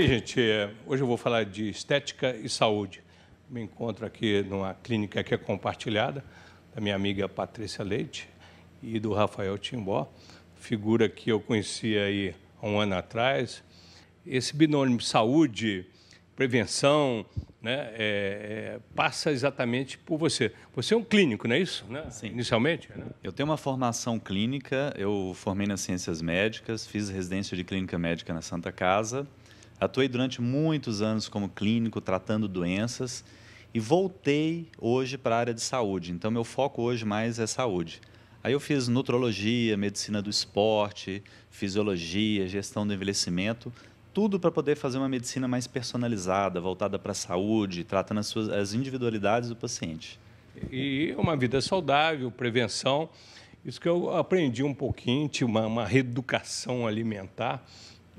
E, gente, é, hoje eu vou falar de estética e saúde. Me encontro aqui numa clínica que é compartilhada, da minha amiga Patrícia Leite e do Rafael Timbó, figura que eu conheci aí há um ano atrás. Esse binômio saúde, prevenção, né, é, é, passa exatamente por você. Você é um clínico, não é isso? Né? Sim. Inicialmente? Né? Eu tenho uma formação clínica, eu formei nas ciências médicas, fiz residência de clínica médica na Santa Casa, Atuei durante muitos anos como clínico tratando doenças e voltei hoje para a área de saúde. Então, meu foco hoje mais é saúde. Aí eu fiz nutrologia, medicina do esporte, fisiologia, gestão do envelhecimento, tudo para poder fazer uma medicina mais personalizada, voltada para a saúde, tratando as, suas, as individualidades do paciente. E uma vida saudável, prevenção. Isso que eu aprendi um pouquinho, uma, uma reeducação alimentar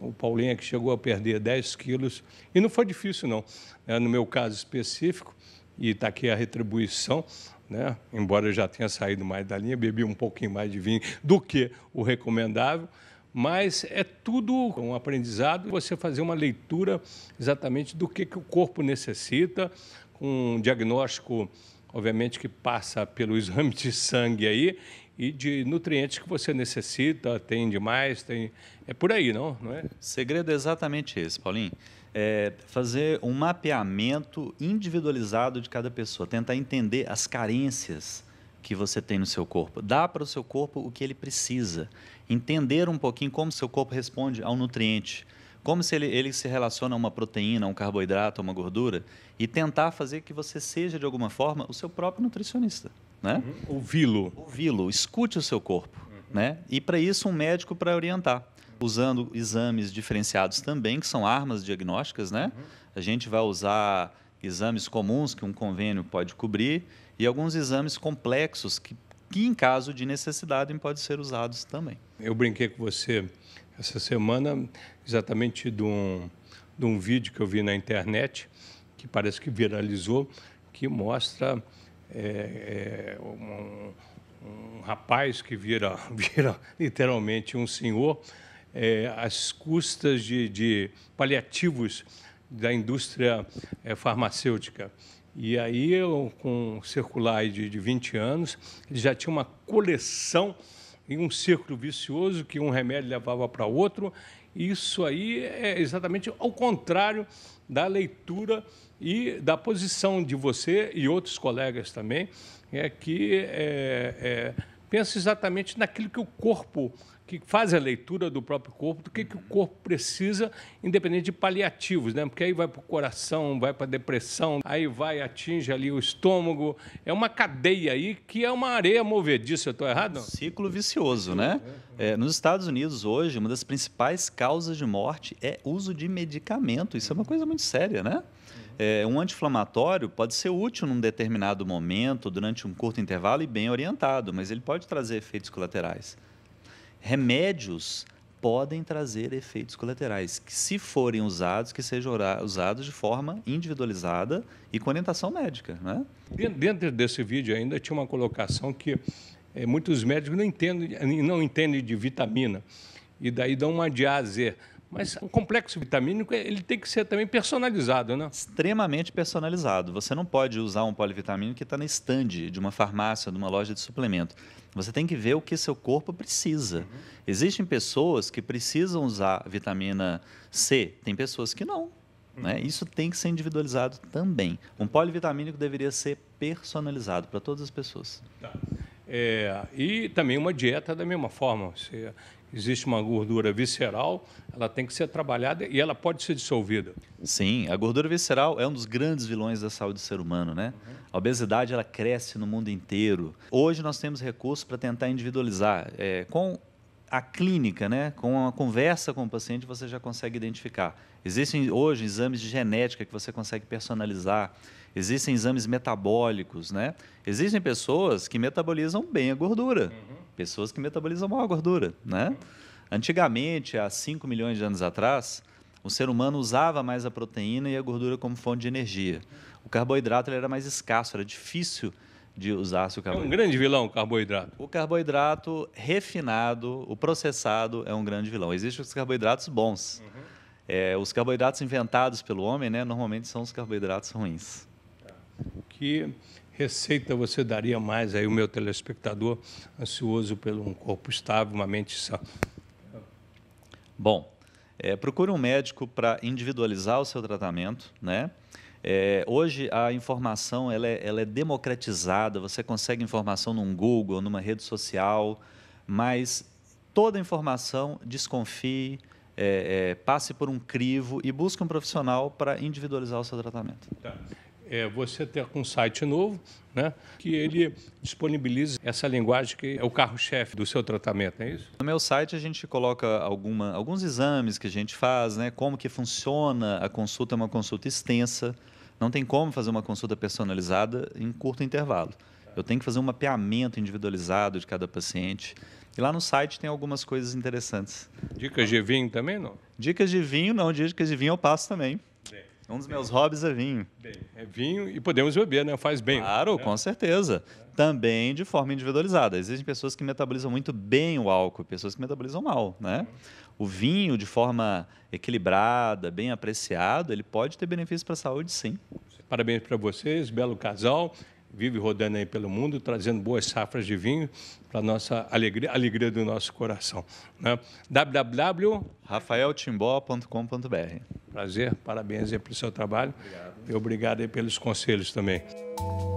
o Paulinha que chegou a perder 10 quilos, e não foi difícil, não. É, no meu caso específico, e está aqui a retribuição, né? embora eu já tenha saído mais da linha, bebi um pouquinho mais de vinho do que o recomendável, mas é tudo um aprendizado, você fazer uma leitura exatamente do que, que o corpo necessita, com um diagnóstico, obviamente, que passa pelo exame de sangue aí, e de nutrientes que você necessita, tem demais, tem. É por aí, não? não é? segredo é exatamente esse, Paulinho. É fazer um mapeamento individualizado de cada pessoa, tentar entender as carências que você tem no seu corpo, dar para o seu corpo o que ele precisa, entender um pouquinho como seu corpo responde ao nutriente, como se ele, ele se relaciona a uma proteína, a um carboidrato, a uma gordura, e tentar fazer que você seja, de alguma forma, o seu próprio nutricionista né? Uhum. Ouvi-lo. Ouvi-lo, escute o seu corpo, uhum. né? E para isso um médico para orientar, usando exames diferenciados também, que são armas diagnósticas, né? Uhum. A gente vai usar exames comuns que um convênio pode cobrir e alguns exames complexos que, que em caso de necessidade podem ser usados também. Eu brinquei com você essa semana exatamente de um, de um vídeo que eu vi na internet que parece que viralizou que mostra é, é um, um, rapaz que vira, vira literalmente um senhor, é, às custas de, de, paliativos da indústria é, farmacêutica. E aí, eu, com um circular de, de 20 anos, ele já tinha uma coleção em um círculo vicioso que um remédio levava para outro. Isso aí é exatamente ao contrário da leitura e da posição de você e outros colegas também, é que é, é, pensa exatamente naquilo que o corpo que fazem a leitura do próprio corpo, do que, que o corpo precisa, independente de paliativos, né? Porque aí vai para o coração, vai para a depressão, aí vai, atinge ali o estômago. É uma cadeia aí que é uma areia movediça, eu estou errado? Ciclo vicioso, né? É, nos Estados Unidos, hoje, uma das principais causas de morte é uso de medicamento. Isso é uma coisa muito séria, né? É, um anti-inflamatório pode ser útil num determinado momento, durante um curto intervalo e bem orientado, mas ele pode trazer efeitos colaterais remédios podem trazer efeitos colaterais, que se forem usados, que sejam usados de forma individualizada e com orientação médica. Né? Dentro desse vídeo ainda tinha uma colocação que é, muitos médicos não entendem, não entendem de vitamina e daí dão uma de mas o complexo vitamínico é, ele tem que ser também personalizado, né? Extremamente personalizado. Você não pode usar um polivitamínico que está na stand de uma farmácia, de uma loja de suplemento. Você tem que ver o que seu corpo precisa. Uhum. Existem pessoas que precisam usar vitamina C, tem pessoas que não. Uhum. Né? Isso tem que ser individualizado também. Um polivitamínico deveria ser personalizado para todas as pessoas. Tá. É, e também uma dieta da mesma forma. Se existe uma gordura visceral, ela tem que ser trabalhada e ela pode ser dissolvida. Sim, a gordura visceral é um dos grandes vilões da saúde do ser humano, né? Uhum. A obesidade ela cresce no mundo inteiro. Hoje nós temos recursos para tentar individualizar é, com a clínica, né? Com a conversa com o paciente você já consegue identificar. Existem hoje exames de genética que você consegue personalizar existem exames metabólicos, né? Existem pessoas que metabolizam bem a gordura, uhum. pessoas que metabolizam mal a gordura, né? Uhum. Antigamente, há 5 milhões de anos atrás, o ser humano usava mais a proteína e a gordura como fonte de energia. O carboidrato era mais escasso, era difícil de usar-se o carboidrato. É um grande vilão o carboidrato. O carboidrato refinado, o processado, é um grande vilão. Existem os carboidratos bons. Uhum. É, os carboidratos inventados pelo homem, né, normalmente são os carboidratos ruins que receita você daria mais aí o meu telespectador ansioso pelo um corpo estável, uma mente sã? Bom, é, procure um médico para individualizar o seu tratamento, né? É, hoje a informação ela é, ela é, democratizada, você consegue informação num Google, numa rede social, mas toda informação desconfie, é, é, passe por um crivo e busque um profissional para individualizar o seu tratamento. Tá é você ter um site novo, né, que ele disponibilize essa linguagem que é o carro-chefe do seu tratamento, é isso? No meu site a gente coloca alguma, alguns exames que a gente faz, né, como que funciona a consulta, é uma consulta extensa, não tem como fazer uma consulta personalizada em curto intervalo. Eu tenho que fazer um mapeamento individualizado de cada paciente. E lá no site tem algumas coisas interessantes. Dicas de vinho também, não? Dicas de vinho, não. Dicas de vinho eu passo também. É um dos meus hobbies é vinho. é vinho e podemos beber, né? Faz bem. Claro, né? com certeza. Também de forma individualizada. Existem pessoas que metabolizam muito bem o álcool, pessoas que metabolizam mal, né? O vinho, de forma equilibrada, bem apreciado, ele pode ter benefícios para a saúde, sim. Parabéns para vocês, belo casal vive rodando aí pelo mundo, trazendo boas safras de vinho para nossa alegria, alegria do nosso coração. Né? www.rafaeltimbó.com.br Prazer, parabéns aí pelo seu trabalho. Obrigado. E obrigado aí pelos conselhos também.